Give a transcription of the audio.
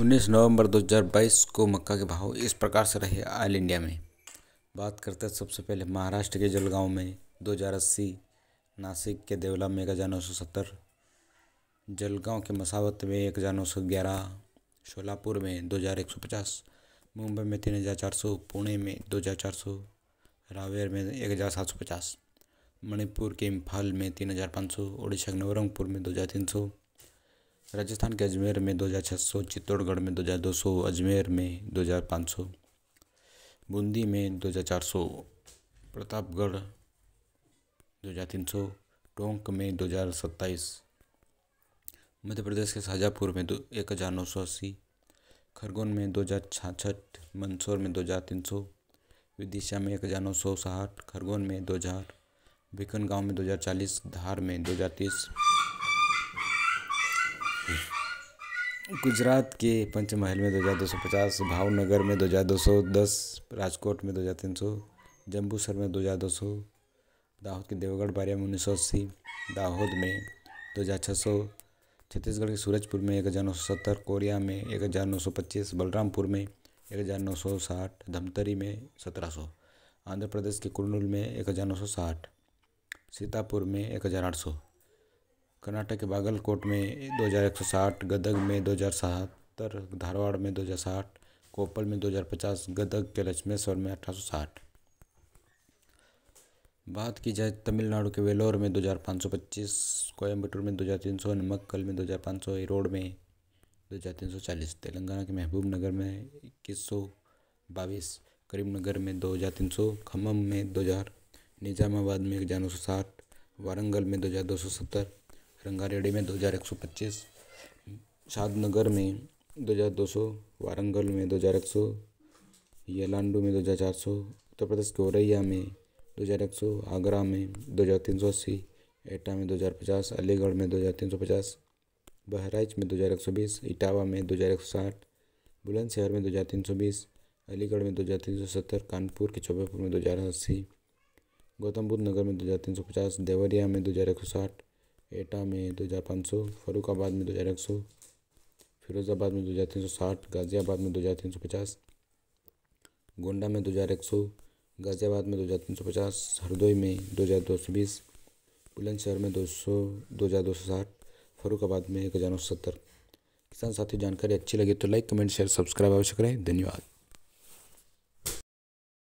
उन्नीस नवंबर 2022 को मक्का के भाव इस प्रकार से रहे ऑल इंडिया में बात करते हैं सबसे पहले महाराष्ट्र के जलगांव में दो हज़ार अस्सी नासिक के देवला में एक हज़ार नौ सौ सत्तर जलगाँव के मसावत में एक हज़ार नौ सौ ग्यारह शोलापुर में दो हज़ार एक सौ पचास मुंबई में तीन हज़ार चार सौ पुणे में दो हज़ार चार सौ रावेर में एक हज़ार सात सौ पचास मणिपुर के इम्फाल में तीन हज़ार पाँच सौ उड़ीसा के नवरंगपुर में दो हज़ार तीन सौ राजस्थान के अजमेर में दो हज़ार छः सौ चित्तौड़गढ़ में दो हज़ार दो सौ अजमेर में दो हज़ार पाँच सौ बूंदी में दो हज़ार चार सौ प्रतापगढ़ दो हज़ार तीन सौ टोंक में दो हज़ार सत्ताईस मध्य प्रदेश के शाहजहाँपुर में दो एक हज़ार नौ सौ अस्सी खरगोन में दो हज़ार छाछठ मंदसौर में दो हज़ार तीन सौ विदिशा में एक हज़ार नौ सौ साठ खरगोन में दो हज़ार बिकनगाँव गाँव में दो हज़ार चालीस धार में दो हज़ार तीस गुजरात के पंचमहल में दो हज़ार दो सौ पचास भावनगर में दो हज़ार दो सौ दस राजकोट में दो हज़ार तीन सौ जम्बूसर में दो हज़ार दो सौ दाहोद के देवगढ़ बारिया में उन्नीस सौ अस्सी दाहोद में दो हज़ार छः सौ छत्तीसगढ़ के सूरजपुर में एक हज़ार नौ सौ सत्तर कोरिया में एक हज़ार नौ सौ पच्चीस बलरामपुर में एक हज़ार नौ सौ साठ धमतरी में सत्रह सौ आंध्र प्रदेश के कुरनूल में एक हज़ार नौ सौ साठ सीतापुर में एक हज़ार आठ सौ कर्नाटक के बागलकोट में 2160, गदग में 2077, धारवाड़ में 2060, कोपल में 2050, गदग के लक्ष्मेश्वर में 1860। बात की जाए तमिलनाडु के वेलोर में 2525, कोयम्बटूर में 2300, नमक्कल में 2500, इरोड में 2340, तेलंगाना के महबूब नगर में इक्कीस सौ बाईस करीमनगर में 2300, खम्भम में 2000, निजामाबाद में एक हज़ार नौ सौ साठ वारंगल में 2270, रंगारेडी में दो हज़ार एक सौ पच्चीस शादनगर में दो हज़ार दो सौ वारंगल में दो हज़ार एक सौ यलांडू में दो हज़ार चार सौ उत्तर प्रदेश के औरैया में दो हज़ार एक सौ आगरा में दो हज़ार तीन सौ अस्सी एटा में दो हज़ार पचास अलीगढ़ में दो हज़ार तीन सौ पचास बहराइच में दो हज़ार एक सौ बीस इटावा में दो हज़ार एक सौ साठ बुलंदशहर में दो हज़ार तीन सौ बीस अलीगढ़ में दो हज़ार तीन सौ सत्तर कानपुर के छोबेपुर में दो हज़ार अस्सी गौतम बुद्ध नगर में दो हज़ार तीन सौ पचास देवरिया में दो हज़ार एक सौ साठ एटा में दो हज़ार पाँच सौ फरुखाबाद में दो हज़ार एक सौ फिरोज़ाबाद में दो हज़ार तीन सौ साठ गाज़ियाबाद में दो हज़ार तीन सौ पचास गोंडा में दो हज़ार एक सौ गाज़ियाबाद में दो हज़ार तीन सौ पचास हरदोई में दो हज़ार दो सौ बीस बुलंदशहर में दो सौ दो हज़ार दो सौ साठ फरुखाबाद में एक हज़ार नौ सौ सत्तर किसान साथियों जानकारी अच्छी लगी तो लाइक कमेंट शेयर सब्सक्राइब अवश्य करें धन्यवाद